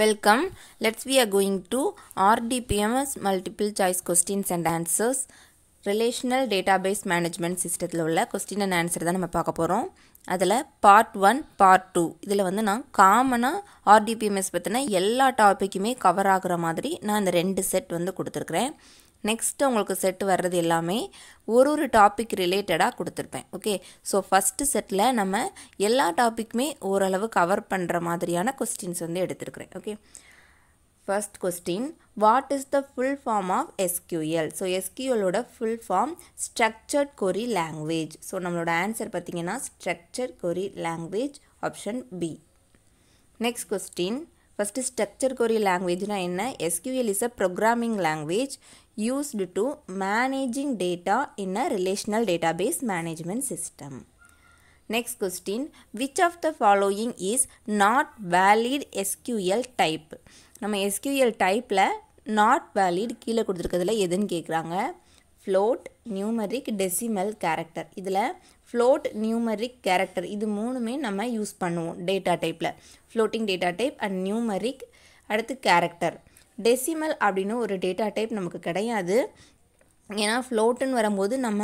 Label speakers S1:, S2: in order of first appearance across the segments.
S1: Welcome let's we are going to RDBMS multiple choice questions and answers. Relational database management சிஸ்டத்தில் உள்ள question and answer தான் நம்ம பார்க்க போகிறோம் அதில் பார்ட் ஒன் பார்ட் டூ இதில் வந்து நான் காமனாக ஆர்டிபிஎம்எஸ் பற்றின எல்லா டாப்பிக்குமே கவர் ஆகிற மாதிரி நான் இந்த ரெண்டு செட் வந்து கொடுத்துருக்குறேன் நெக்ஸ்ட் உங்களுக்கு செட் வர்றது எல்லாமே ஒரு ஒரு டாபிக் ரிலேட்டடாக கொடுத்துருப்பேன் ஓகே ஸோ ஃபஸ்ட்டு செட்டில் நம்ம எல்லா டாப்பிக்குமே ஓரளவு கவர் பண்ணுற மாதிரியான கொஸ்டின்ஸ் வந்து எடுத்துருக்குறேன் okay first question what is the full form of SQL so எஸ்கியூஎலோட full form structured query language so நம்மளோட ஆன்சர் பார்த்திங்கன்னா structure query language option B next question first structure query லாங்குவேஜ்னால் என்ன SQL is a programming language used to managing data in a relational database management system. Next question, which of the following is not valid SQL type? நம்ம SQL typeல not valid கீழே கொடுத்துருக்கிறதுல எதுன்னு கேட்குறாங்க float numeric decimal character இதில் float numeric character இது மூணுமே நம்ம யூஸ் பண்ணுவோம் டேட்டா டைப்பில் floating data type and numeric அடுத்து கேரக்டர் டெசிமல் அப்படின்னு ஒரு டேட்டா டைப் நமக்கு கிடையாது ஏன்னா ஃப்ளோட்டுன்னு வரும்போது நம்ம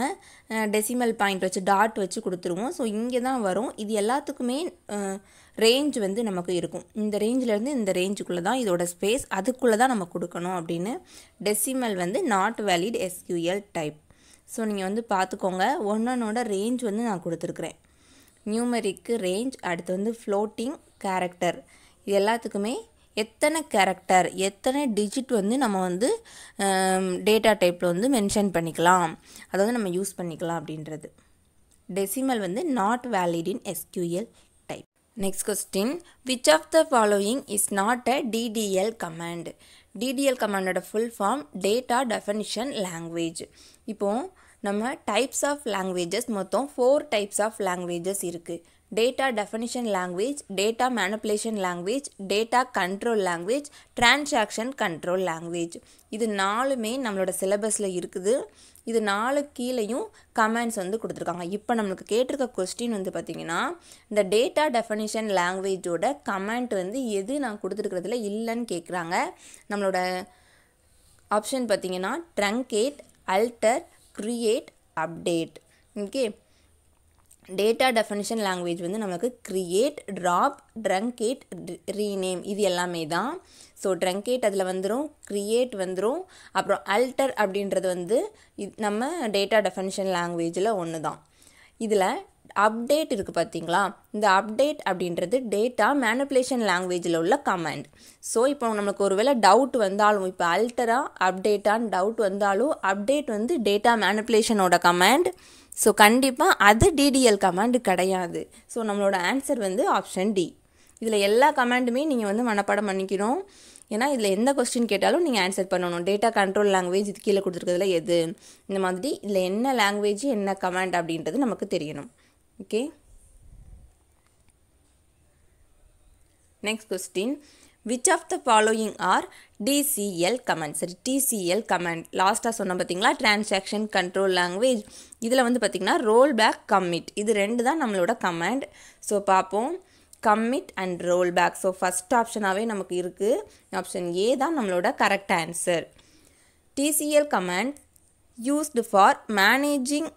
S1: டெசிமல் பாயிண்ட் வச்சு டாட் வச்சு கொடுத்துருவோம் ஸோ இங்கே தான் வரும் இது எல்லாத்துக்குமே ரேஞ்ச் வந்து நமக்கு இருக்கும் இந்த ரேஞ்சிலேருந்து இந்த ரேஞ்சுக்குள்ளே தான் இதோட ஸ்பேஸ் அதுக்குள்ளே தான் நம்ம கொடுக்கணும் அப்படின்னு டெசிமல் வந்து not valid SQL type so நீங்கள் வந்து பார்த்துக்கோங்க ஒன்னொன்னோட ரேஞ்ச் வந்து நான் கொடுத்துருக்குறேன் நியூமரிக்கு ரேஞ்ச் அடுத்து வந்து ஃப்ளோட்டிங் கேரக்டர் இது எல்லாத்துக்குமே எத்தனை கேரக்டர் எத்தனை டிஜிட் வந்து நம்ம வந்து டேட்டா டைப்பில் வந்து மென்ஷன் பண்ணிக்கலாம் அதை வந்து நம்ம யூஸ் பண்ணிக்கலாம் அப்படின்றது டெசிமல் வந்து not valid in SQL type next question which of the following is not a DDL command DDL கமாண்டோட full form data definition language இப்போது நம்ம டைப்ஸ் ஆஃப் லாங்குவேஜஸ் மொத்தம் ஃபோர் டைப்ஸ் ஆஃப் லாங்குவேஜஸ் இருக்குது data definition language data manipulation language data control language transaction control language இது நாலுமே நம்மளோட சிலபஸில் இருக்குது இது நாலு கீழேயும் கமெண்ட்ஸ் வந்து கொடுத்துருக்காங்க இப்போ நம்மளுக்கு கேட்டிருக்க கொஸ்டின் வந்து பார்த்திங்கன்னா இந்த டேட்டா டெஃபனிஷன் லாங்குவேஜோட கமெண்ட் வந்து எது நான் கொடுத்துருக்கிறதுல இல்லைன்னு கேட்குறாங்க நம்மளோட ஆப்ஷன் பார்த்திங்கன்னா truncate alter create update okay data definition language வந்து நமக்கு க்ரியேட் ட்ராப் ட்ரங்கேட் ரீநேம் இது எல்லாமே தான் ஸோ ட்ரங்கேட் அதில் வந்துடும் க்ரியேட் வந்துடும் அப்புறம் அல்டர் அப்படின்றது வந்து இது நம்ம டேட்டா டெஃபனிஷன் லாங்குவேஜில் ஒன்று தான் இதில் அப்டேட் இருக்குது பார்த்தீங்களா இந்த அப்டேட் அப்படின்றது டேட்டா மேனுப்புலேஷன் லாங்குவேஜில் உள்ள கமாண்ட் ஸோ இப்போ நமக்கு ஒருவேளை டவுட் வந்தாலும் இப்போ அல்டராக அப்டேட்டான்னு டவுட் வந்தாலும் அப்டேட் வந்து டேட்டா மேனுப்புலேஷனோட கமாண்ட் ஸோ கண்டிப்பாக அது டிடிஎல் கமாண்டு கிடையாது ஸோ நம்மளோட ஆன்சர் வந்து ஆப்ஷன் டி இதில் எல்லா கமாண்டுமே நீங்கள் வந்து மனப்பாடம் பண்ணிக்கிறோம் ஏன்னா இதில் எந்த கொஸ்டின் கேட்டாலும் நீங்கள் ஆன்சர் பண்ணணும் டேட்டா கண்ட்ரோல் லாங்குவேஜ் இது கீழே கொடுத்துருக்கிறதுல எது இந்த மாதிரி இதில் என்ன லாங்குவேஜ் என்ன கமாண்ட் அப்படின்றது நமக்கு தெரியணும் okay next question which of the following are TCL comment சரி டிசிஎல் கமெண்ட் லாஸ்ட்டாக சொன்னோம் பார்த்தீங்களா டிரான்சாக்ஷன் கண்ட்ரோல் லாங்குவேஜ் இதில் வந்து பார்த்திங்கன்னா ரோல் பேக் கம்மிட் இது ரெண்டு தான் நம்மளோட கமெண்ட் ஸோ பார்ப்போம் commit and roll back so first ஆப்ஷனாகவே நமக்கு இருக்குது ஆப்ஷன் ஏ தான் நம்மளோட correct answer TCL comment used for managing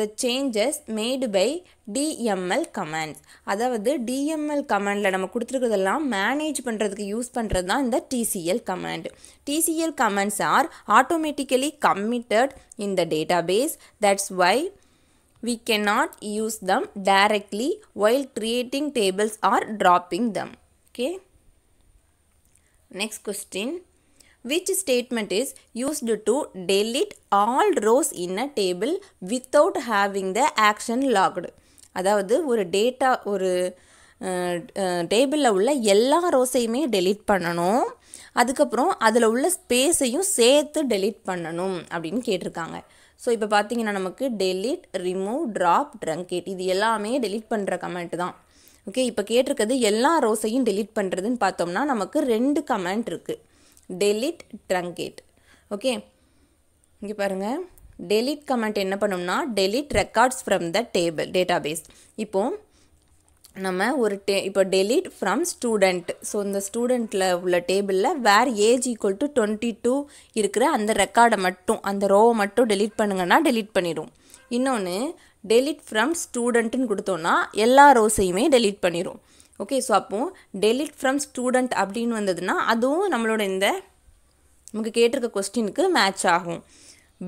S1: the changes made by DML comments அதாவது டிஎம்எல் கமெண்டில் நம்ம கொடுத்துருக்கிறதெல்லாம் மேனேஜ் பண்ணுறதுக்கு யூஸ் பண்ணுறது தான் இந்த TCL comment TCL comments are automatically committed in the database that's why we not use them directly while creating tables or dropping them okay next question Which statement is used to delete all rows in a table without having the action logged? அதாவது ஒரு data ஒரு டேபிளில் உள்ள எல்லா ரோஸையுமே delete பண்ணணும் அதுக்கப்புறம் அதில் உள்ள ஸ்பேஸையும் சேர்த்து டெலீட் பண்ணணும் அப்படின்னு கேட்டிருக்காங்க ஸோ இப்போ பார்த்தீங்கன்னா நமக்கு டெலிட் ரிமூவ் ட்ராப் ட்ரங்கேட் இது எல்லாமே டெலிட் பண்ணுற கமெண்ட் தான் ஓகே இப்போ கேட்டிருக்கிறது எல்லா ரோஸையும் டெலிட் பண்ணுறதுன்னு பார்த்தோம்னா நமக்கு ரெண்டு கமெண்ட் இருக்குது டெலிட் ட்ரங்கேட் ஓகே இங்கே பாருங்கள் டெலிட் கமெண்ட் என்ன பண்ணோம்னா delete records from the table database இப்போது நம்ம ஒரு டே இப்போ டெலிட் ஃப்ரம் ஸ்டூடெண்ட் ஸோ இந்த ஸ்டூடெண்ட்டில் உள்ள டேபிளில் where age equal to twenty two இருக்கிற அந்த ரெக்கார்டை மட்டும் அந்த ரோவை மட்டும் டெலிட் பண்ணுங்கன்னா டெலிட் பண்ணிடும் இன்னொன்று டெலிட் ஃப்ரம் ஸ்டூடெண்ட்டுன்னு கொடுத்தோன்னா எல்லா ரோஸையுமே டெலிட் பண்ணிடும் ஓகே ஸோ அப்போது டெலிட் ஃப்ரம் ஸ்டூடெண்ட் அப்படின்னு வந்ததுன்னா அதுவும் நம்மளோட இந்த நமக்கு கேட்டிருக்க கொஸ்டினுக்கு மேட்ச் ஆகும்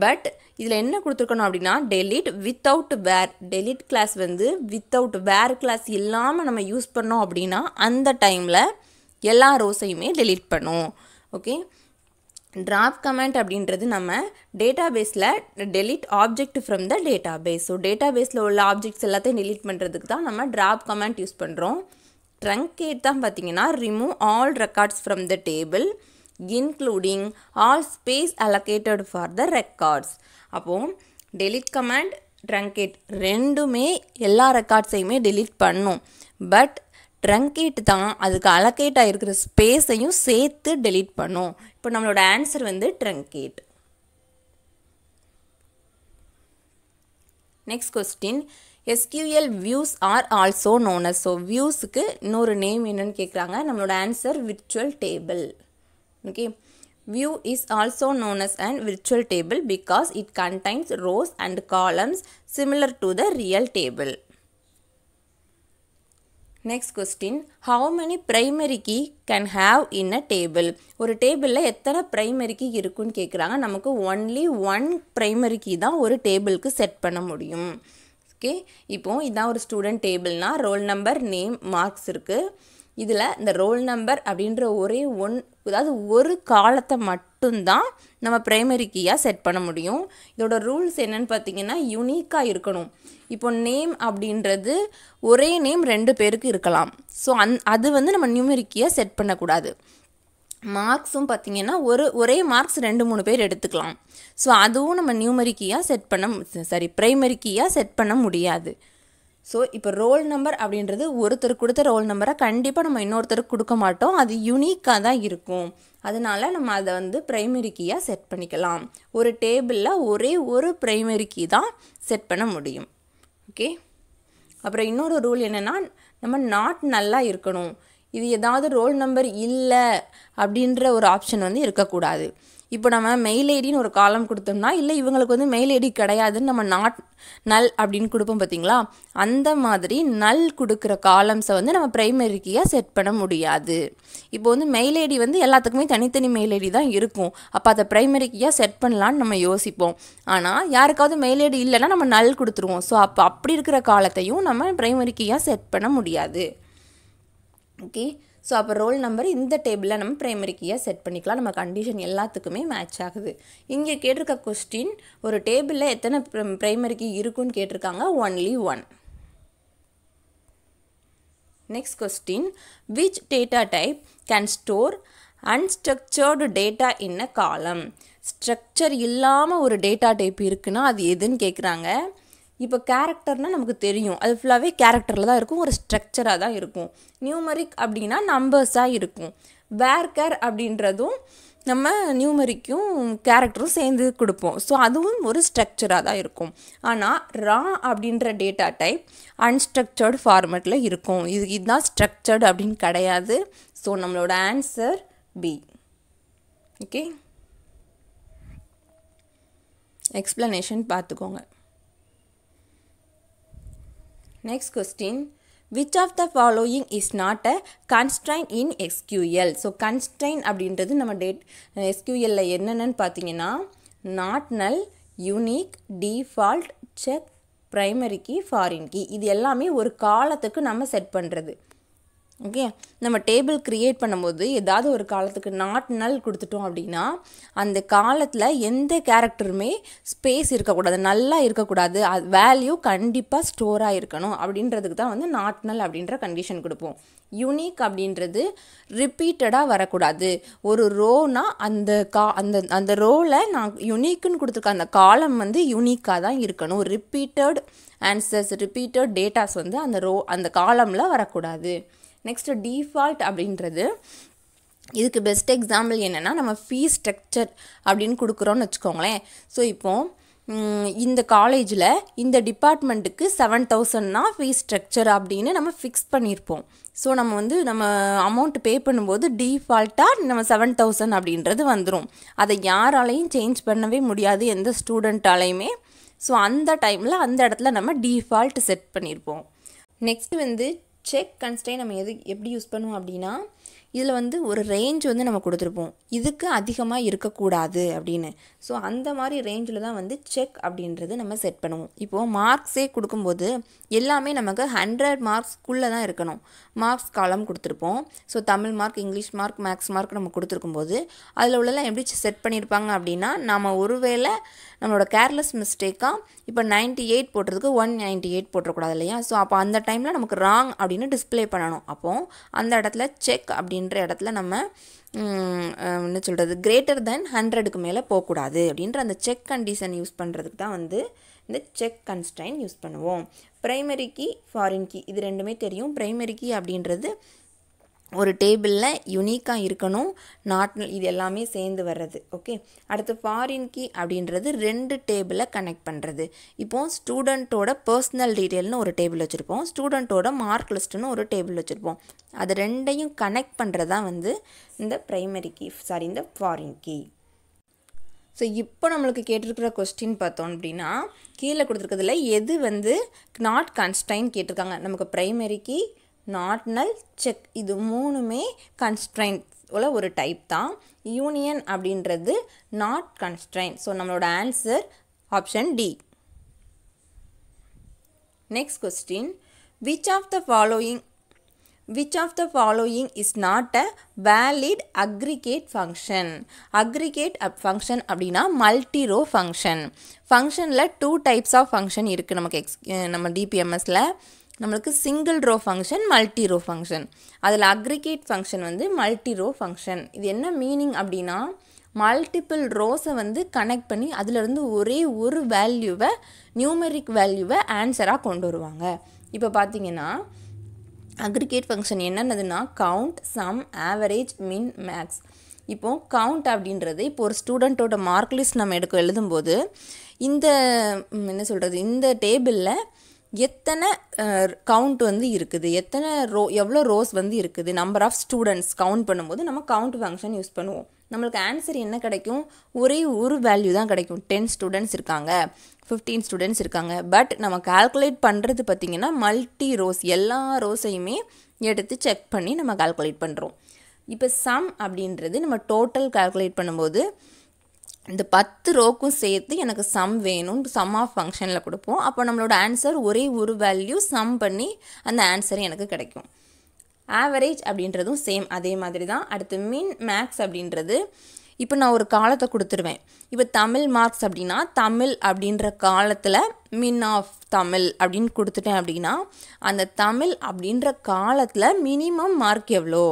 S1: பட் இதில் என்ன கொடுத்துருக்கணும் அப்படின்னா delete without where delete clause வந்து வித்தவுட் வேர் கிளாஸ் இல்லாமல் நம்ம யூஸ் பண்ணோம் அப்படின்னா அந்த டைமில் எல்லா ரோஸையுமே டெலிட் பண்ணும் ஓகே ட்ராப் கமெண்ட் அப்படின்றது நம்ம டேட்டா பேஸில் delete object from the database so டேட்டா பேஸில் உள்ள ஆப்ஜெக்ட்ஸ் எல்லாத்தையும் டெலிட் பண்ணுறதுக்கு தான் நம்ம ட்ராப் கமெண்ட் யூஸ் பண்ணுறோம் ட்ரங்கேட் தான் பார்த்தீங்கன்னா remove all records from the table including all space allocated for the records அப்போது டெலிட் கமாண்ட் ட்ரங்கேட் ரெண்டுமே எல்லா ரெக்கார்ட்ஸையுமே டெலிட் பண்ணும் பட் ட்ரங்கேட் தான் அதுக்கு அலோகேட் ஆகிருக்கிற ஸ்பேஸையும் சேர்த்து டெலிட் பண்ணும் இப்போ நம்மளோட ஆன்சர் வந்து truncate next question SQL views are also known as so வியூஸுக்கு இன்னொரு நேம் என்னன்னு கேட்குறாங்க நம்மளோட answer virtual table okay view is also known as and virtual table because it contains rows and columns similar to the real table next question how many primary key can have in a table ஒரு டேபிளில் எத்தனை primary key இருக்குன்னு கேட்குறாங்க நமக்கு only one primary key தான் ஒரு டேபிளுக்கு set பண்ண முடியும் ஓகே இப்போது இதுதான் ஒரு ஸ்டூடெண்ட் டேபிள்னால் ரோல் நம்பர் நேம் மார்க்ஸ் இருக்குது இதில் இந்த ரோல் நம்பர் அப்படின்ற ஒரே ஒன் அதாவது ஒரு காலத்தை மட்டும்தான் நம்ம ப்ரைமரி கீயாக செட் பண்ண முடியும் இதோட ரூல்ஸ் என்னென்னு பார்த்தீங்கன்னா யூனிக்காக இருக்கணும் இப்போ நேம் அப்படின்றது ஒரே நேம் ரெண்டு பேருக்கு இருக்கலாம் ஸோ அந் அது வந்து நம்ம நியூமெரிக்கியாக செட் பண்ணக்கூடாது மார்க்ஸும் பார்த்திங்கன்னா ஒரு ஒரே மார்க்ஸ் ரெண்டு மூணு பேர் எடுத்துக்கலாம் ஸோ அதுவும் நம்ம நியூமரிக்கியாக செட் பண்ண சாரி ப்ரைமரிக்கியாக செட் பண்ண முடியாது ஸோ இப்போ ரோல் நம்பர் அப்படின்றது ஒருத்தர் கொடுத்த ரோல் நம்பரை கண்டிப்பாக நம்ம இன்னொருத்தருக்கு கொடுக்க மாட்டோம் அது யூனிக்காக தான் இருக்கும் அதனால் நம்ம அதை வந்து ப்ரைமரி கீயாக செட் பண்ணிக்கலாம் ஒரு டேபிளில் ஒரே ஒரு ப்ரைமரி கீ தான் செட் பண்ண முடியும் ஓகே அப்புறம் இன்னொரு ரூல் என்னென்னா நம்ம நாட் நல்லா இருக்கணும் இது ஏதாவது ரோல் நம்பர் இல்லை அப்படின்ற ஒரு ஆப்ஷன் வந்து இருக்கக்கூடாது இப்போ நம்ம மெயில் ஐடின்னு ஒரு காலம் கொடுத்தோம்னா இல்லை இவங்களுக்கு வந்து மெயில் ஐடி கிடையாதுன்னு நம்ம நாட் நல் அப்படின்னு கொடுப்போம் பார்த்தீங்களா அந்த மாதிரி நல் கொடுக்குற காலம்ஸை வந்து நம்ம ப்ரைமரி செட் பண்ண முடியாது இப்போ வந்து மெயில் ஐடி வந்து எல்லாத்துக்குமே தனித்தனி மெயில் ஐடி தான் இருக்கும் அப்போ அதை ப்ரைமரிக்கியாக செட் பண்ணலான்னு நம்ம யோசிப்போம் ஆனால் யாருக்காவது மெயில் ஐடி இல்லைன்னா நம்ம நல் கொடுத்துருவோம் ஸோ அப்போ அப்படி இருக்கிற காலத்தையும் நம்ம ப்ரைமரிக்கியாக செட் பண்ண முடியாது ஓகே ஸோ அப்போ ரோல் நம்பர் இந்த டேபிளில் நம்ம ப்ரைமரி கீயாக செட் பண்ணிக்கலாம் நம்ம கண்டிஷன் எல்லாத்துக்குமே மேட்ச் ஆகுது இங்கே கேட்டிருக்க கொஸ்டின் ஒரு டேபிளில் எத்தனை ப்ரைமரி கீ இருக்குன்னு கேட்டிருக்காங்க only one next question which data type can store unstructured data in a column structure இல்லாமல் ஒரு டேட்டா டைப் இருக்குன்னா அது எதுன்னு கேட்குறாங்க இப்போ கேரக்டர்னால் நமக்கு தெரியும் அது ஃபுல்லாகவே கேரக்டரில் தான் இருக்கும் ஒரு ஸ்ட்ரக்சராக தான் இருக்கும் நியூமரிக் அப்படின்னா நம்பர்ஸாக இருக்கும் வேர்கர் அப்படின்றதும் நம்ம நியூமரிக்கும் கேரக்டரும் சேர்ந்து கொடுப்போம் ஸோ அதுவும் ஒரு ஸ்ட்ரக்சராக தான் இருக்கும் ஆனால் ரா அப்படின்ற டேட்டா டைப் அன்ஸ்ட்ரக்சர்டு ஃபார்மேட்டில் இருக்கும் இது இதுதான் ஸ்ட்ரக்சர்டு அப்படின்னு கிடையாது ஸோ நம்மளோட ஆன்சர் பி ஓகே எக்ஸ்ப்ளனேஷன் பார்த்துக்கோங்க next question which of the following is not a constraint in SQL so constraint அப்படின்றது நம்ம டேட் எஸ்கியூஎல்ல என்னென்னு பார்த்தீங்கன்னா not null unique default check primary key foreign key இது எல்லாமே ஒரு காலத்துக்கு நம்ம செட் பண்ணுறது ஓகே நம்ம டேபிள் க்ரியேட் பண்ணும்போது ஏதாவது ஒரு காலத்துக்கு நாட் நல் கொடுத்துட்டோம் அப்படின்னா அந்த காலத்தில் எந்த கேரக்டருமே ஸ்பேஸ் இருக்கக்கூடாது நல்லா இருக்கக்கூடாது அது வேல்யூ கண்டிப்பாக ஸ்டோராக இருக்கணும் அப்படின்றதுக்கு தான் வந்து நாட் நல் அப்படின்ற கண்டிஷன் கொடுப்போம் யூனிக் அப்படின்றது ரிப்பீட்டடாக வரக்கூடாது ஒரு ரோனால் அந்த கா அந்த அந்த ரோவில் நான் யுனிக்குன்னு கொடுத்துருக்க அந்த காலம் வந்து யூனிக்காக தான் இருக்கணும் ரிப்பீட்டட் ஆன்சர்ஸ் ரிப்பீட்டட் டேட்டாஸ் வந்து அந்த ரோ அந்த காலமில் வரக்கூடாது நெக்ஸ்ட் டிஃபால்ட் அப்படின்றது இதுக்கு பெஸ்ட் எக்ஸாம்பிள் என்னென்னா நம்ம ஃபீஸ் ஸ்ட்ரக்சர் அப்படின்னு கொடுக்குறோன்னு வச்சுக்கோங்களேன் ஸோ இப்போது இந்த காலேஜில் இந்த டிபார்ட்மெண்ட்டுக்கு செவன் தௌசண்ட்னா ஃபீஸ் ஸ்ட்ரக்சர் அப்படின்னு நம்ம ஃபிக்ஸ் பண்ணியிருப்போம் ஸோ நம்ம வந்து நம்ம அமௌண்ட் பே பண்ணும்போது டீஃபால்ட்டாக நம்ம செவன் தௌசண்ட் அப்படின்றது வந்துடும் அதை யாராலையும் சேஞ்ச் பண்ணவே முடியாது எந்த ஸ்டூடெண்ட்டாலையுமே ஸோ அந்த டைமில் அந்த இடத்துல நம்ம டீஃபால்ட் செட் பண்ணியிருப்போம் நெக்ஸ்ட் வந்து செக் கன்ஸ்டைன் நம்ம எது எப்படி யூஸ் பண்ணுவோம் அப்படின்னா இதில் வந்து ஒரு ரேஞ்ச் வந்து நம்ம கொடுத்துருப்போம் இதுக்கு அதிகமாக இருக்கக்கூடாது அப்படின்னு ஸோ அந்த மாதிரி ரேஞ்சில் தான் வந்து செக் அப்படின்றது நம்ம செட் பண்ணுவோம் இப்போது மார்க்ஸே கொடுக்கும்போது எல்லாமே நமக்கு ஹண்ட்ரட் மார்க்ஸ்குள்ளே தான் இருக்கணும் மார்க்ஸ் காலம் கொடுத்துருப்போம் so Tamil mark English mark max mark நம்ம கொடுத்துருக்கும் போது அதில் உள்ளலாம் எப்படி செட் பண்ணியிருப்பாங்க அப்படின்னா நம்ம ஒருவேளை நம்மளோட கேர்லெஸ் மிஸ்டேக்காக இப்போ நைன்ட்டி எயிட் போட்டிருக்கு ஒன் நைன்ட்டி எயிட் போட்டக்கூடாது இல்லையா ஸோ அப்போ அந்த டைமில் நமக்கு ராங் அப்படின்னு டிஸ்பிளே பண்ணணும் அப்போது அந்த இடத்துல செக் அப்படின்ற இடத்துல நம்ம என்ன சொல்கிறது கிரேட்டர் தென் ஹண்ட்ரடுக்கு மேலே போகக்கூடாது அப்படின்ற அந்த செக் கண்டிஷன் யூஸ் பண்ணுறதுக்கு தான் வந்து இந்த செக் கன்ஸ்டைன் யூஸ் பண்ணுவோம் ப்ரைமரி கீ ஃபாரின் கீ இது ரெண்டுமே தெரியும் ப்ரைமரி கீ அப்படின்றது ஒரு டேபிளில் யுனிக்காக இருக்கணும் நாட் இது எல்லாமே சேர்ந்து வர்றது ஓகே அடுத்து ஃபாரின் கீ அப்படின்றது ரெண்டு டேபிளை கனெக்ட் பண்ணுறது இப்போது ஸ்டூடெண்ட்டோட பர்சனல் டீட்டெயில்னு ஒரு டேபிள் வச்சுருப்போம் ஸ்டூடெண்ட்டோட மார்க் லிஸ்ட்டுன்னு ஒரு டேபிள் வச்சுருப்போம் அது ரெண்டையும் கனெக்ட் பண்ணுறது தான் வந்து இந்த ப்ரைமரி கீ சாரி இந்த ஃபாரின் கீ ஸோ இப்போ நம்மளுக்கு கேட்டிருக்கிற கொஸ்டின் பார்த்தோம் அப்படின்னா கீழே கொடுத்துருக்கிறதுல எது வந்து நாட் கன்ஸ்டைன் கேட்டிருக்காங்க நமக்கு ப்ரைமரி கீ நாட்னல் செக் இது மூணுமே கன்ஸ்ட்ரைன்ஸோட ஒரு டைப் தான் யூனியன் அப்படின்றது நாட் கன்ஸ்ட்ரைன் ஸோ நம்மளோட answer option D next question which of the following of the following is not a valid aggregate function aggregate of function அப்படின்னா மல்டி ரோ ஃபங்க்ஷன் ஃபங்க்ஷனில் two types of function இருக்குது நமக்கு எக்ஸ் நம்ம டிபிஎம்எஸில் நம்மளுக்கு single row function multi row function அதில் aggregate function வந்து மல்டி ரோ ஃபங்க்ஷன் இது என்ன மீனிங் அப்படின்னா மல்டிபிள் ரோஸை வந்து கனெக்ட் பண்ணி அதிலிருந்து ஒரே ஒரு வேல்யூவை நியூமெரிக் வேல்யூவை ஆன்சராக கொண்டு வருவாங்க இப்போ பார்த்தீங்கன்னா அக்ரிகேட் ஃபங்க்ஷன் என்னென்னதுன்னா count sum average min max இப்போது கவுண்ட் அப்படின்றது இப்போ ஒரு ஸ்டூடெண்ட்டோட மார்க் லிஸ்ட் நம்ம எடுக்க எழுதும்போது இந்த என்ன சொல்கிறது இந்த டேபிளில் எத்தனை கவுண்ட் வந்து இருக்குது எத்தனை ரோ எவ்வளோ ரோஸ் வந்து இருக்குது நம்பர் ஆஃப் ஸ்டூடெண்ட்ஸ் கவுண்ட் பண்ணும்போது நம்ம கவுண்ட் ஃபங்க்ஷன் யூஸ் பண்ணுவோம் நம்மளுக்கு ஆன்சர் என்ன கிடைக்கும் ஒரே ஒரு வேல்யூ தான் கிடைக்கும் டென் ஸ்டூடெண்ட்ஸ் இருக்காங்க ஃபிஃப்டீன் ஸ்டூடெண்ட்ஸ் இருக்காங்க பட் நம்ம கால்குலேட் பண்ணுறது பார்த்திங்கன்னா மல்டி ரோஸ் எல்லா ரோஸையுமே எடுத்து செக் பண்ணி நம்ம கால்குலேட் பண்ணுறோம் இப்போ சம் அப்படின்றது நம்ம டோட்டல் கால்குலேட் பண்ணும்போது இந்த பத்து ரோக்கும் சேர்த்து எனக்கு சம் வேணும் சம் ஆஃப் ஃபங்க்ஷனில் கொடுப்போம் அப்போ நம்மளோட ஆன்சர் ஒரே ஒரு வேல்யூ சம் பண்ணி அந்த ஆன்சர் எனக்கு கிடைக்கும் ஆவரேஜ் அப்படின்றதும் சேம் அதே மாதிரி தான் அடுத்து மின் மேக்ஸ் அப்படின்றது இப்போ நான் ஒரு காலத்தை கொடுத்துருவேன் இப்போ தமிழ் மார்க்ஸ் அப்படின்னா தமிழ் அப்படின்ற காலத்தில் மின் ஆஃப் தமிழ் அப்படின்னு கொடுத்துட்டேன் அப்படின்னா அந்த தமிழ் அப்படின்ற காலத்தில் மினிமம் மார்க் எவ்வளோ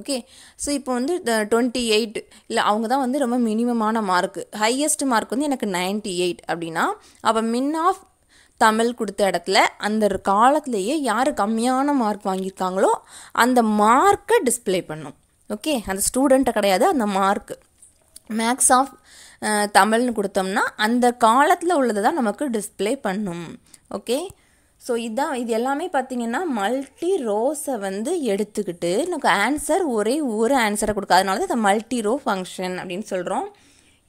S1: ஓகே ஸோ இப்போ வந்து டுவெண்ட்டி எயிட் இல்லை அவங்க தான் வந்து ரொம்ப மினிமமான மார்க்கு ஹையஸ்ட் மார்க் வந்து எனக்கு நைன்ட்டி எயிட் அப்படின்னா அப்போ மின் ஆஃப் தமிழ் கொடுத்த இடத்துல அந்த காலத்திலேயே யார் கம்மியான மார்க் வாங்கியிருக்காங்களோ அந்த மார்க்கை டிஸ்பிளே பண்ணும் ஓகே அந்த ஸ்டூடெண்ட்டை கிடையாது அந்த மார்க்கு மேக்ஸ் ஆஃப் தமிழ்னு கொடுத்தோம்னா அந்த காலத்தில் உள்ளதை தான் நமக்கு டிஸ்பிளே பண்ணும் ஓகே ஸோ இதான் இது எல்லாமே பார்த்தீங்கன்னா மல்டி ரோஸை வந்து எடுத்துக்கிட்டு நமக்கு ஆன்சர் ஒரே ஒரு ஆன்சரை கொடுக்கும் அதனால தான் இந்த மல்டி ரோ ஃபங்க்ஷன் அப்படின்னு சொல்கிறோம்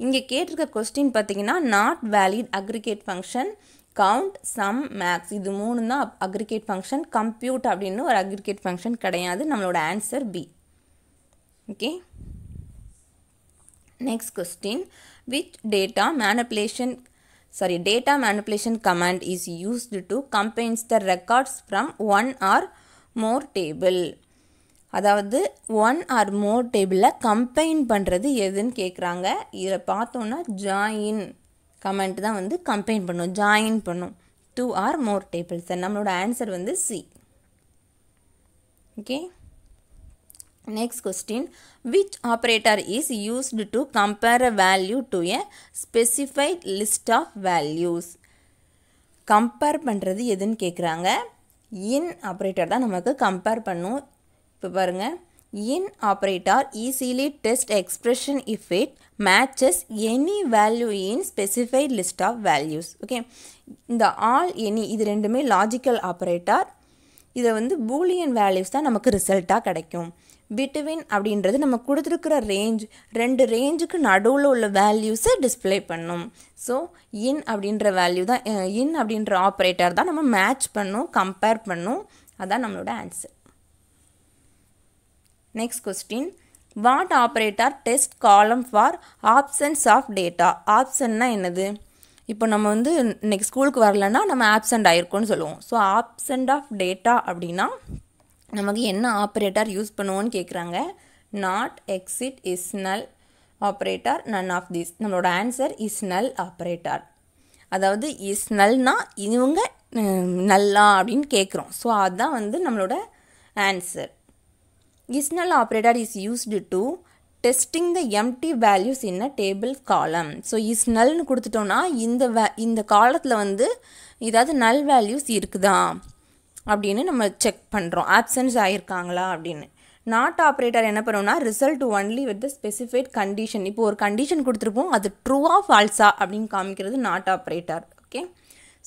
S1: இங்கே கேட்டிருக்க கொஸ்டின் பார்த்தீங்கன்னா not valid aggregate function count sum max இது மூணு தான் அக்ரிகேட் ஃபங்க்ஷன் கம்ப்யூட் அப்படின்னு ஒரு அக்ரிகேட் ஃபங்க்ஷன் கிடையாது நம்மளோட answer B okay next question with data manipulation sorry data manipulation command is used to combines the records from one or more table அதாவது one or more டேபிளில் combine பண்ணுறது எதுன்னு கேட்குறாங்க இதில் பார்த்தோன்னா ஜாயின் கமெண்ட் தான் வந்து கம்பைன் பண்ணும் ஜாயின் பண்ணும் two or more table sir நம்மளோட ஆன்சர் வந்து C okay next question which operator is used to compare a value to a specified list of values? Compare பண்ணுறது எதுன்னு கேட்குறாங்க இன் ஆப்ரேட்டர் தான் நமக்கு கம்பேர் பண்ணும் இப்போ பாருங்கள் in operator easily test expression if it matches any value in specified list of values okay இந்த all any இது ரெண்டுமே லாஜிக்கல் ஆப்ரேட்டர் இதை வந்து பூலியன் வேல்யூஸ் தான் நமக்கு ரிசல்ட்டாக கிடைக்கும் பிட்வீன் அப்படின்றது நம்ம கொடுத்துருக்கிற ரேஞ்ச் ரெண்டு ரேஞ்சுக்கு நடுவில் உள்ள வேல்யூஸை டிஸ்பிளே பண்ணும் ஸோ இன் அப்படின்ற வேல்யூ தான் இன் அப்படின்ற ஆப்ரேட்டர் தான் நம்ம மேட்ச் பண்ணும் கம்பேர் பண்ணும் அதான் நம்மளோட answer next question what operator test column for absence of data ஆப்சன்னா என்னது இப்போ நம்ம வந்து இன்றைக்கி ஸ்கூலுக்கு வரலன்னா நம்ம ஆப்சண்ட் ஆயிருக்கோன்னு சொல்லுவோம் ஸோ ஆப்சண்ட் ஆஃப் டேட்டா அப்படின்னா நமக்கு என்ன ஆப்ரேட்டர் யூஸ் பண்ணுவோன்னு கேட்குறாங்க not exist is null operator none of this நம்மளோட ஆன்சர் இஸ் நல் ஆப்ரேட்டர் அதாவது இஸ் நல்னா இவங்க நல்லா அப்படின்னு கேட்குறோம் ஸோ அதுதான் வந்து நம்மளோட answer is null operator is used to testing the empty values in a table column so is நல்னு கொடுத்துட்டோன்னா இந்த வே இந்த காலத்தில் வந்து ஏதாவது நல் வேல்யூஸ் இருக்குதா அப்படின்னு நம்ம செக் பண்ணுறோம் ஆப்சன்ஸ் ஆகியிருக்காங்களா அப்படின்னு நாட் ஆப்ரேட்டர் என்ன பண்ணுவோம்னா result only with the specified condition இப்போ ஒரு கண்டிஷன் கொடுத்துருப்போம் அது ட்ரூவா ஃபால்ஸா அப்படின்னு காமிக்கிறது not operator okay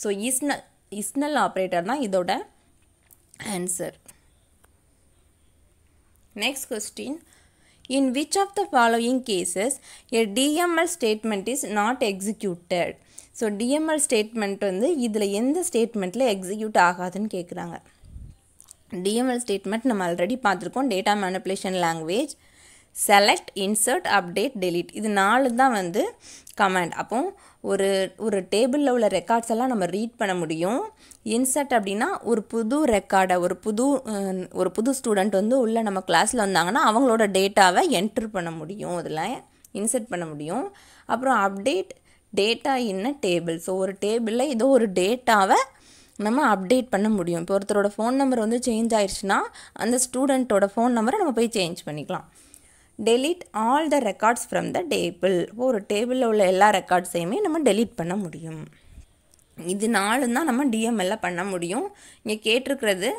S1: so is null is null operator தான் இதோட ஆன்சர் next question in which of the following cases a DML statement is not executed so DML statement வந்து இதில் எந்த ஸ்டேட்மெண்ட்டில் எக்ஸிக்யூட் ஆகாதுன்னு கேட்குறாங்க டிஎம்எல் ஸ்டேட்மெண்ட் நம்ம ஆல்ரெடி பார்த்துருக்கோம் data manipulation language select insert update delete இது நாலு தான் வந்து கமாண்ட் அப்போ ஒரு ஒரு டேபிளில் உள்ள ரெக்கார்ட்ஸ் எல்லாம் நம்ம ரீட் பண்ண முடியும் இன்சர்ட் அப்படின்னா ஒரு புது ரெக்கார்டை ஒரு புது ஒரு புது ஸ்டூடெண்ட் வந்து உள்ளே நம்ம கிளாஸில் வந்தாங்கன்னா அவங்களோட டேட்டாவை என்ட்ரு பண்ண முடியும் இதில் இன்சர்ட் பண்ண முடியும் அப்புறம் அப்டேட் டேட்டா இன்ன டேபிள் ஸோ ஒரு டேபிளில் ஏதோ ஒரு டேட்டாவை நம்ம அப்டேட் பண்ண முடியும் இப்போ ஒருத்தரோட ஃபோன் நம்பர் வந்து சேஞ்ச் ஆயிடுச்சுன்னா அந்த ஸ்டூடெண்ட்டோட ஃபோன் நம்பரை நம்ம போய் சேஞ்ச் பண்ணிக்கலாம் delete all the records from the table ஒரு டேபிளில் உள்ள எல்லா ரெக்கார்ட்ஸையுமே நம்ம டெலிட் பண்ண முடியும் இது நாலு தான் நம்ம டிஎம்எல்ல பண்ண முடியும் இங்கே கேட்டிருக்கிறது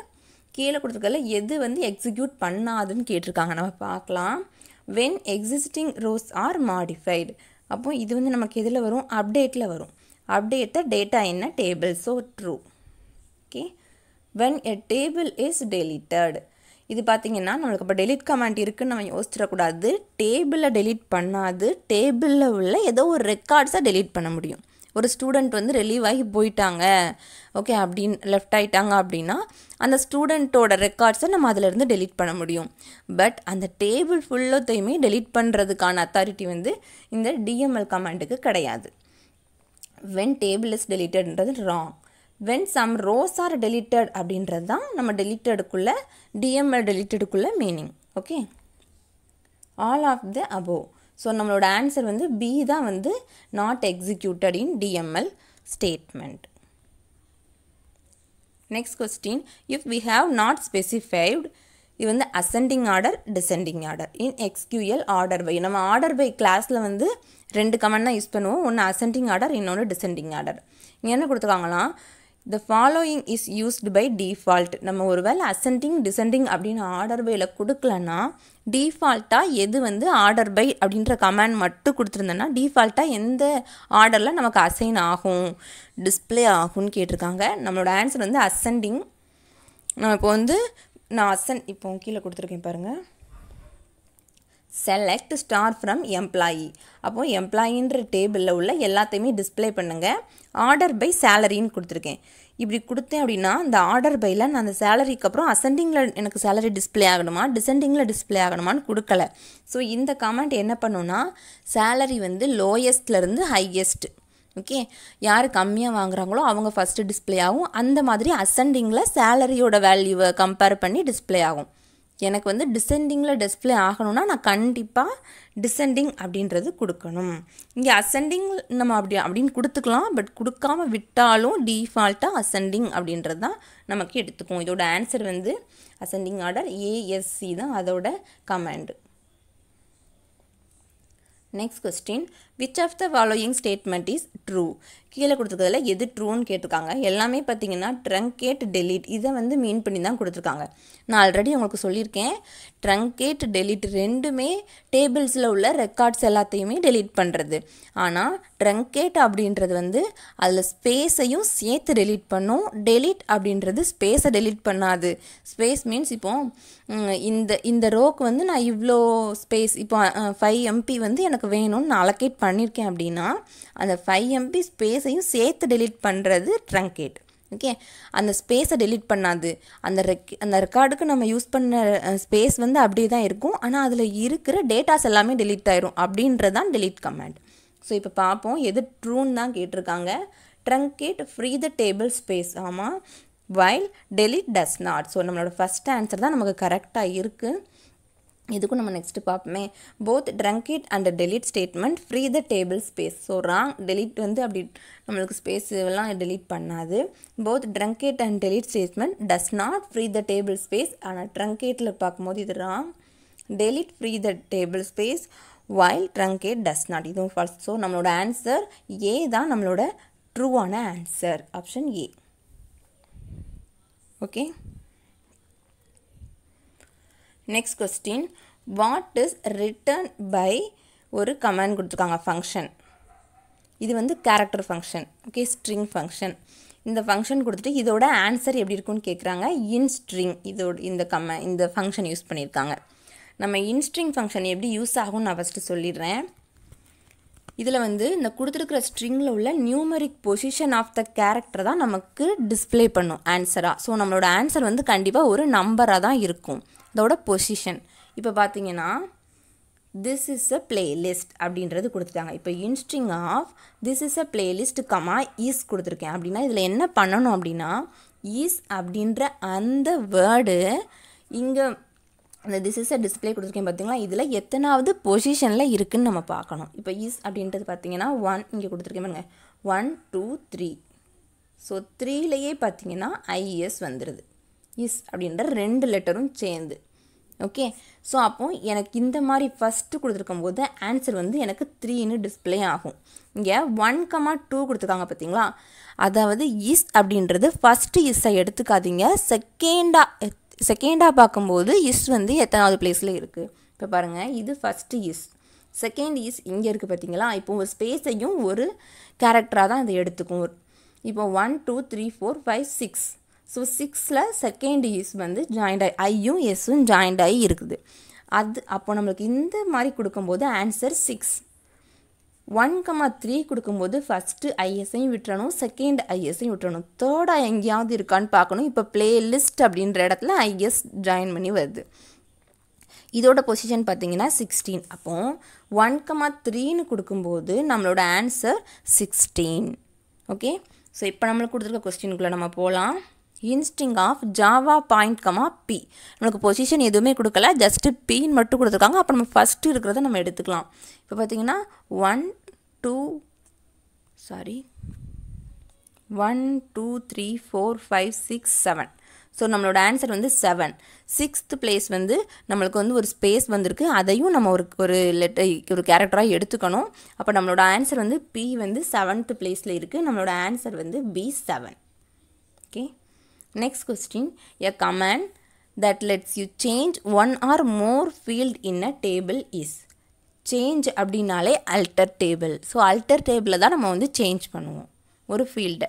S1: கீழே கொடுத்துருக்கல எது வந்து எக்ஸிக்யூட் பண்ணாதுன்னு கேட்டிருக்காங்க நம்ம பார்க்கலாம் when existing rows are modified அப்போ இது வந்து நமக்கு எதில் வரும் அப்டேட்டில் வரும் அப்டேட் த டேட்டா என்ன table so true okay when a table is deleted இது பார்த்திங்கன்னா நம்மளுக்கு இப்போ டெலிட் கமெண்ட் இருக்குதுன்னு நம்ம யோசிச்சிடக்கூடாது டேபிளில் டெலிட் பண்ணாது டேபிளில் உள்ள ஏதோ ஒரு ரெக்கார்ட்ஸை டெலிட் பண்ண முடியும் ஒரு ஸ்டூடெண்ட் வந்து ரிலீவ் ஆகி போயிட்டாங்க ஓகே அப்படின்னு லெஃப்ட் ஆகிட்டாங்க அப்படின்னா அந்த ஸ்டூடெண்ட்டோட ரெக்கார்ட்ஸை நம்ம அதிலிருந்து டெலிட் பண்ண முடியும் பட் அந்த டேபிள் ஃபுல்லத்தையுமே டெலிட் பண்ணுறதுக்கான அத்தாரிட்டி வந்து இந்த டிஎம்எல் கமாண்டுக்கு கிடையாது வென் டேபிள் இஸ் டெலிட்டட்ன்றது wrong when some rows are deleted அப்படின்றது தான் நம்ம டெலிட்டடுக்குள்ளே டிஎம்எல் டெலிட்டடுக்குள்ளே meaning okay all of the above so நம்மளோட ஆன்சர் வந்து பி தான் வந்து not executed in DML statement next question if we have not specified இது வந்து ascending order descending order in SQL order by நம்ம ஆர்டர் பை கிளாஸில் வந்து ரெண்டு கமெண்ட் தான் யூஸ் பண்ணுவோம் ஒன்று அசெண்டிங் ஆர்டர் இன்னொன்று டிசெண்டிங் ஆர்டர் இங்கே என்ன கொடுத்துருக்காங்கன்னா the following is used by default நம்ம ஒரு வேளை அசெண்டிங் டிசெண்டிங் அப்படின்னு ஆர்டர் பையில் கொடுக்கலன்னா டிஃபால்ட்டாக எது வந்து ஆர்டர் பை அப்படின்ற கமெண்ட் மட்டும் கொடுத்துருந்தேன்னா டிஃபால்ட்டாக எந்த ஆர்டரில் நமக்கு அசைன் ஆகும் டிஸ்பிளே ஆகும்னு கேட்டிருக்காங்க நம்மளோட ஆன்சர் வந்து அசண்டிங் நம்ம இப்போ வந்து நான் அசன் இப்போ கீழே கொடுத்துருக்கேன் பாருங்கள் செலக்ட் ஸ்டார் ஃப்ரம் எம்ப்ளாயி அப்போ எம்ப்ளாயின்ற டேபிளில் உள்ள எல்லாத்தையுமே டிஸ்பிளே பண்ணுங்கள் ஆர்டர் பை சேலரின்னு கொடுத்துருக்கேன் இப்படி கொடுத்தேன் அப்படின்னா அந்த ஆர்டர் பையில் நான் அந்த சேலரிக்கு அப்புறம் அசெண்டிங்கில் எனக்கு சேலரி டிஸ்பிளே ஆகணுமா டிசெண்டிங்கில் டிஸ்பிளே ஆகணுமான்னு கொடுக்கல ஸோ இந்த கமெண்ட் என்ன பண்ணுன்னா சேலரி வந்து லோயஸ்ட்லேருந்து ஹையஸ்ட் ஓகே யார் கம்மியாக வாங்குறாங்களோ அவங்க ஃபஸ்ட்டு டிஸ்பிளே ஆகும் அந்த மாதிரி அசெண்டிங்கில் சேலரியோட வேல்யூவை கம்பேர் பண்ணி டிஸ்பிளே ஆகும் எனக்கு வந்து டிசெண்டிங்கில் டிஸ்பிளே ஆகணும்னா நான் கண்டிப்பாக டிசெண்டிங் அப்படின்றது கொடுக்கணும் இங்கே அசெண்டிங் நம்ம அப்படி அப்படின்னு கொடுத்துக்கலாம் பட் கொடுக்காமல் விட்டாலும் டீஃபால்ட்டாக அசெண்டிங் அப்படின்றது தான் நமக்கு எடுத்துக்கும் இதோட ஆன்சர் வந்து அசெண்டிங் ஆர்டர் ஏஎஸ்சி தான் அதோட command next question which of the following statement is true கீழே கொடுத்துருக்கதில் எது ட்ரூன்னு கேட்டிருக்காங்க எல்லாமே பார்த்தீங்கன்னா ட்ரங்கேட் டெலிட் இதை வந்து மீன் பண்ணி தான் கொடுத்துருக்காங்க நான் ஆல்ரெடி உங்களுக்கு சொல்லியிருக்கேன் ட்ரங்கேட் டெலிட் ரெண்டுமே டேபிள்ஸில் உள்ள ரெக்கார்ட்ஸ் எல்லாத்தையுமே டெலிட் பண்ணுறது ஆனால் ட்ரங்கேட் அப்படின்றது வந்து அதில் ஸ்பேஸையும் சேர்த்து டெலிட் பண்ணும் டெலிட் அப்படின்றது ஸ்பேஸை டெலிட் பண்ணாது ஸ்பேஸ் மீன்ஸ் இப்போது இந்த இந்த ரோக்கு வந்து நான் இவ்வளோ ஸ்பேஸ் இப்போ ஃபைவ் எம்பி வந்து எனக்கு வேணும்னு நான் அலக்கேட் பண்ணியிருக்கேன் அப்படின்னா அந்த ஃபைவ் எம்பி ஸ்பேஸையும் சேர்த்து டெலிட் பண்ணுறது ட்ரங்கேட் ஓகே அந்த ஸ்பேஸை டெலிட் பண்ணாது அந்த ரெக் அந்த ரெக்கார்டுக்கு நம்ம யூஸ் பண்ண ஸ்பேஸ் வந்து அப்படியே தான் இருக்கும் ஆனால் அதில் இருக்கிற டேட்டாஸ் எல்லாமே டெலிட் ஆயிரும் அப்படின்றதான் டெலிட் கமாண்ட் ஸோ இப்போ பார்ப்போம் எது ட்ரூன்னு தான் கேட்டிருக்காங்க truncate free the table space ஆமாம் while delete does not so நம்மளோட ஃபஸ்ட் ஆன்சர் தான் நமக்கு கரெக்டாக இருக்குது இதுக்கும் நம்ம நெக்ஸ்ட் பார்ப்போமே both truncate and delete statement free the table space so wrong delete வந்து அப்படி நம்மளுக்கு ஸ்பேஸ் எல்லாம் டெலிட் பண்ணாது both truncate and delete statement does not free the table space ஆனால் ட்ரங்கேட்டில் பார்க்கும்போது இது wrong delete free the table space while truncate does not இதுவும் ஃபால்ஸ் ஸோ நம்மளோட ஆன்சர் ஏ தான் நம்மளோட ட்ரூவான answer option A okay next question what is return by ஒரு கமெண்ட் கொடுத்துருக்காங்க ஃபங்க்ஷன் இது வந்து character function okay string function இந்த ஃபங்க்ஷன் கொடுத்துட்டு இதோட ஆன்சர் எப்படி இருக்கும்னு கேட்குறாங்க இன் ஸ்ட்ரிங் இதோட இந்த கம்ம இந்த ஃபங்க்ஷன் யூஸ் பண்ணியிருக்காங்க நம்ம இன்ஸ்ட்ரிங் ஃபங்க்ஷன் எப்படி யூஸ் ஆகும்னு நான் ஃபஸ்ட்டு சொல்லிடுறேன் இதில் வந்து இந்த கொடுத்துருக்குற ஸ்ட்ரிங்கில் உள்ள numeric position of the character தான் நமக்கு டிஸ்பிளே பண்ணும் ஆன்சராக ஸோ நம்மளோட ஆன்சர் வந்து கண்டிப்பாக ஒரு நம்பராக தான் இருக்கும் அதோட பொசிஷன் இப்போ பார்த்தீங்கன்னா திஸ் இஸ் அ பிளேலிஸ்ட் அப்படின்றது கொடுத்துட்டாங்க இப்போ in string of this is a playlist comma is கொடுத்துருக்கேன் அப்படின்னா இதில் என்ன பண்ணணும் அப்படின்னா ஈஸ் அப்படின்ற அந்த வேர்டு இங்கே அந்த திஸ் இஸ் அ டிஸ்பிளே கொடுத்துருக்கேன் பார்த்தீங்களா இதில் எத்தனாவது பொசிஷனில் இருக்குதுன்னு நம்ம பார்க்கணும் இப்போ ஈஸ் அப்படின்றது பார்த்தீங்கன்னா ஒன் இங்கே கொடுத்துருக்கேன் பாருங்க ஒன் டூ த்ரீ ஸோ த்ரீலையே பார்த்தீங்கன்னா ஐஎஸ் வந்துடுது இஸ் அப்படின்ற ரெண்டு லெட்டரும் சேர்ந்து ஓகே ஸோ அப்போ எனக்கு இந்த மாதிரி ஃபஸ்ட்டு கொடுத்துருக்கும் போது ஆன்சர் வந்து எனக்கு த்ரீன்னு டிஸ்பிளே ஆகும் இங்கே ஒன் கமா டூ கொடுத்துருக்காங்க பார்த்தீங்களா அதாவது இஸ் அப்படின்றது ஃபஸ்ட்டு இஸ்ஸை எடுத்துக்காதீங்க செகண்டாக செகண்டாக பார்க்கும்போது இஸ் வந்து எத்தனாவது பிளேஸில் இருக்குது இப்போ பாருங்கள் இது ஃபஸ்ட்டு இஸ் செகண்ட் இஸ் இங்கே இருக்குது பார்த்தீங்களா இப்போ ஒரு ஸ்பேஸையும் ஒரு கேரக்டராக தான் அதை எடுத்துக்கும் இப்போ one two three four five six so சிக்ஸில் செகண்ட் இஸ் வந்து ஜாயிண்ட் ஆகி ஐயும் எஸ்ஸும் ஜாயிண்ட் ஆகி இருக்குது அது அப்போ நம்மளுக்கு இந்த மாதிரி கொடுக்கும்போது answer six one comma three கொடுக்கும்போது ஃபஸ்ட்டு ஐஎஸ்ஐயும் விட்டுறணும் செகண்ட் ஐஎஸ்ஐயும் விட்டுறணும் தேர்டாக எங்கேயாவது இருக்கான்னு பார்க்கணும் இப்போ ப்ளே லிஸ்ட் அப்படின்ற இடத்துல ஐஎஸ் ஜாயின் பண்ணி வருது இதோட பொசிஷன் பார்த்தீங்கன்னா சிக்ஸ்டீன் அப்போ ஒன் கமா த்ரீன்னு கொடுக்கும்போது நம்மளோட ஆன்சர் சிக்ஸ்டீன் ஓகே ஸோ இப்போ நம்மளுக்கு கொடுத்துருக்க கொஸ்டினுக்குள்ளே நம்ம போகலாம் in string of Java point comma P நம்மளுக்கு பொசிஷன் எதுவுமே கொடுக்கல ஜஸ்ட்டு பின்னு மட்டும் கொடுத்துருக்காங்க அப்போ நம்ம ஃபஸ்ட்டு இருக்கிறத நம்ம எடுத்துக்கலாம் இப்போ பார்த்தீங்கன்னா one two sorry one two three four five six seven so நம்மளோட ஆன்சர் வந்து செவன் சிக்ஸ்த் பிளேஸ் வந்து நம்மளுக்கு வந்து ஒரு ஸ்பேஸ் வந்திருக்கு அதையும் நம்ம ஒரு ஒரு லெட்டர் ஒரு கேரக்டராக எடுத்துக்கணும் அப்போ நம்மளோட ஆன்சர் வந்து பி வந்து செவன்த் பிளேஸில் இருக்குது நம்மளோட ஆன்சர் வந்து B seven okay next question a command that lets you change one or more field in a table is change அப்படின்னாலே அல்டர் டேபிள் ஸோ அல்டர் டேபிளில் தான் நம்ம வந்து சேஞ்ச் பண்ணுவோம் ஒரு ஃபீல்டை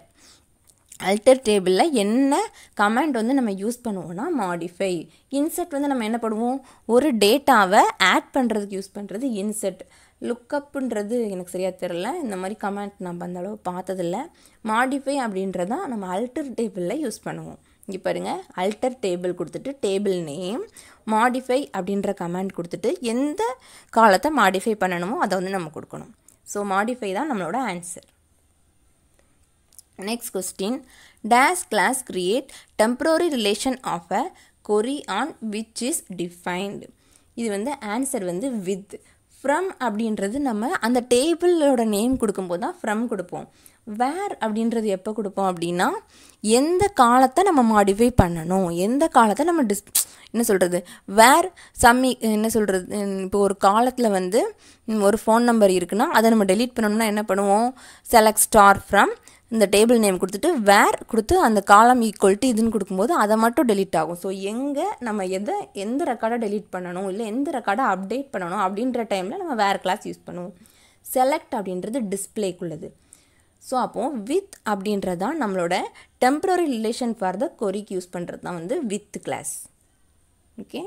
S1: அல்டர் டேபிளில் என்ன கமெண்ட் வந்து நம்ம யூஸ் பண்ணுவோம்னா மாடிஃபை இன்செர்ட் வந்து நம்ம என்ன பண்ணுவோம் ஒரு டேட்டாவை ஆட் பண்ணுறதுக்கு யூஸ் பண்ணுறது இன்செர்ட் லுக்கப்புன்றது எனக்கு சரியாக தெரில இந்த மாதிரி கமெண்ட் நம்ம அந்த அளவு பார்த்ததில்ல மாடிஃபை அப்படின்றதான் நம்ம அல்டர் டேபிளில் யூஸ் பண்ணுவோம் இங்கே பாருங்கள் அல்டர் டேபிள் கொடுத்துட்டு டேபிள் நேம் மாடிஃபை அப்படின்ற கமெண்ட் கொடுத்துட்டு எந்த காலத்தை மாடிஃபை பண்ணணுமோ அதை வந்து நம்ம கொடுக்கணும் ஸோ மாடிஃபை தான் நம்மளோட answer next question days clause create temporary relation of a query on which is defined இது வந்து ஆன்சர் வந்து வித் ஃப்ரம் அப்படின்றது நம்ம அந்த டேபிளோட நேம் கொடுக்கும்போது தான் ஃப்ரம் கொடுப்போம் வேர் அப்படின்றது எப்போ கொடுப்போம் அப்படின்னா எந்த காலத்தை நம்ம மாடிஃபை பண்ணணும் எந்த காலத்தை நம்ம டிஸ் என்ன சொல்கிறது வேர் சம்மி என்ன சொல்கிறது இப்போ ஒரு காலத்தில் வந்து ஒரு ஃபோன் நம்பர் இருக்குன்னா அதை நம்ம டெலீட் பண்ணோம்னா என்ன பண்ணுவோம் செலக்ட் ஸ்டார் ஃப்ரம் இந்த டேபிள் நேம் கொடுத்துட்டு வேர் கொடுத்து அந்த காலம் ஈக்குவல் டு இதுன்னு கொடுக்கும்போது அதை மட்டும் டெலிட் ஆகும் ஸோ எங்கே நம்ம எதை எந்த ரெக்கார்டை டெலிட் பண்ணணும் இல்லை எந்த ரெக்கார்டை அப்டேட் பண்ணணும் அப்படின்ற டைமில் நம்ம வேர் கிளாஸ் யூஸ் பண்ணுவோம் செலக்ட் அப்படின்றது டிஸ்பிளேக்குள்ளது ஸோ அப்போது வித் அப்படின்றது தான் நம்மளோட டெம்பரரி ரிலேஷன் ஃபார் த கொரிக்கு யூஸ் பண்ணுறது தான் வந்து with clause okay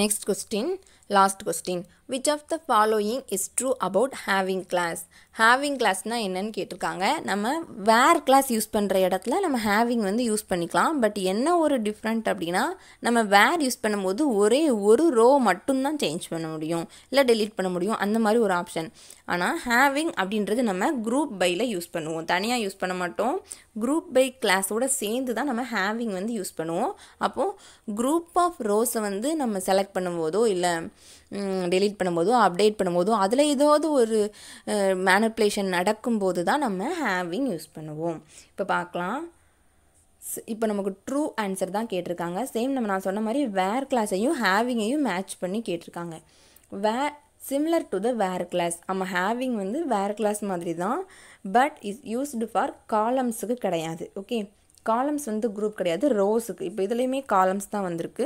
S1: next question last question which of the following is true about having clause having கிளாஸ்னால் என்னன்னு கேட்டிருக்காங்க நம்ம வேர் கிளாஸ் யூஸ் பண்ணுற இடத்துல நம்ம ஹேவிங் வந்து யூஸ் பண்ணிக்கலாம் பட் என்ன ஒரு டிஃப்ரெண்ட் அப்படின்னா நம்ம வேர் யூஸ் பண்ணும்போது ஒரே ஒரு ரோ மட்டும்தான் சேஞ்ச் பண்ண முடியும் இல்லை டெலீட் பண்ண முடியும் அந்த மாதிரி ஒரு ஆப்ஷன் ஆனால் ஹேவிங் அப்படின்றது நம்ம குரூப் பையில் யூஸ் பண்ணுவோம் தனியாக யூஸ் பண்ண மாட்டோம் குரூப் பை கிளாஸோட சேர்ந்து தான் நம்ம ஹேவிங் வந்து யூஸ் பண்ணுவோம் அப்போது குரூப் ஆஃப் ரோஸை வந்து நம்ம செலக்ட் பண்ணும்போதோ இல்லை டெலீட் பண்ணும்போதும் அப்டேட் பண்ணும்போதும் அதில் ஏதாவது ஒரு மேனிப்புலேஷன் நடக்கும்போது தான் நம்ம ஹேவிங் யூஸ் பண்ணுவோம் இப்போ பார்க்கலாம் இப்போ நமக்கு ட்ரூ ஆன்சர் தான் கேட்டிருக்காங்க சேம் நம்ம நான் சொன்ன மாதிரி வேர் கிளாஸையும் ஹேவிங்கையும் மேட்ச் பண்ணி கேட்டிருக்காங்க way similar to the where clause நம்ம ஹேவிங் வந்து வேர் கிளாஸ் மாதிரி தான் பட் இஸ் யூஸ்டு ஃபார் காலம்ஸுக்கு கிடையாது ஓகே காலம்ஸ் வந்து குரூப் கிடையாது ரோஸுக்கு இப்போ இதுலேயுமே காலம்ஸ் தான் வந்திருக்கு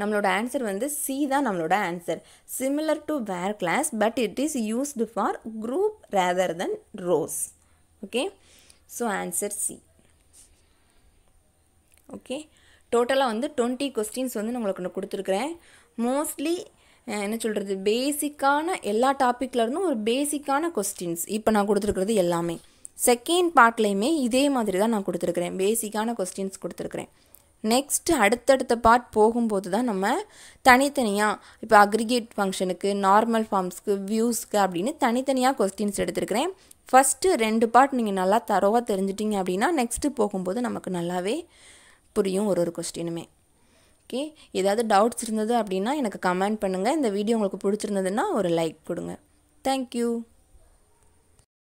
S1: நம்மளோட ஆன்சர் வந்து சி தான் நம்மளோட answer similar to where clause but it is used for group rather than rows okay so answer C okay டோட்டலாக வந்து டுவெண்ட்டி கொஸ்டின்ஸ் வந்து நான் உங்களுக்கு கொடுத்துருக்குறேன் மோஸ்ட்லி என்ன சொல்கிறது பேசிக்கான எல்லா டாப்பிக்கில் இருந்தும் ஒரு பேசிக்கான கொஸ்டின்ஸ் இப்போ நான் கொடுத்துருக்குறது எல்லாமே செகண்ட் பார்ட்லேயுமே இதே மாதிரி தான் நான் கொடுத்துருக்குறேன் பேசிக்கான கொஸ்டின்ஸ் கொடுத்துருக்குறேன் நெக்ஸ்ட்டு அடுத்தடுத்த பார்ட் போகும்போது தான் நம்ம தனித்தனியாக இப்போ அக்ரிகேட் ஃபங்க்ஷனுக்கு நார்மல் ஃபார்ம்ஸ்க்கு வியூஸ்க்கு அப்படின்னு தனித்தனியாக கொஸ்டின்ஸ் எடுத்துருக்கிறேன் ஃபஸ்ட்டு ரெண்டு பார்ட் நீங்கள் நல்லா தரோவாக தெரிஞ்சிட்டிங்க அப்படின்னா நெக்ஸ்ட்டு போகும்போது நமக்கு நல்லாவே புரியும் ஒரு ஒரு கொஸ்டினுமே ஓகே ஏதாவது டவுட்ஸ் இருந்தது அப்படின்னா எனக்கு கமெண்ட் பண்ணுங்கள் இந்த வீடியோ உங்களுக்கு பிடிச்சிருந்ததுன்னா ஒரு லைக் கொடுங்க தேங்க்யூ